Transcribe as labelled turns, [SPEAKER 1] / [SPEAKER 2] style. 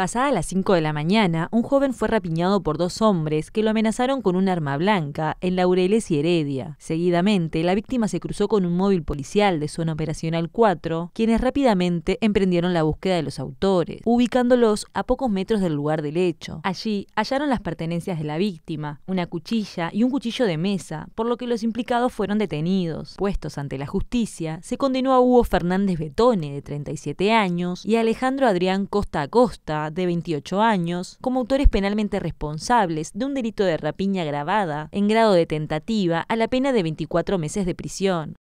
[SPEAKER 1] Pasada las 5 de la mañana, un joven fue rapiñado por dos hombres que lo amenazaron con un arma blanca en Laureles y Heredia. Seguidamente, la víctima se cruzó con un móvil policial de Zona Operacional 4, quienes rápidamente emprendieron la búsqueda de los autores, ubicándolos a pocos metros del lugar del hecho. Allí hallaron las pertenencias de la víctima, una cuchilla y un cuchillo de mesa, por lo que los implicados fueron detenidos. Puestos ante la justicia, se condenó a Hugo Fernández Betone, de 37 años, y a Alejandro Adrián Costa Acosta, de 28 años, como autores penalmente responsables de un delito de rapiña grabada, en grado de tentativa a la pena de 24 meses de prisión.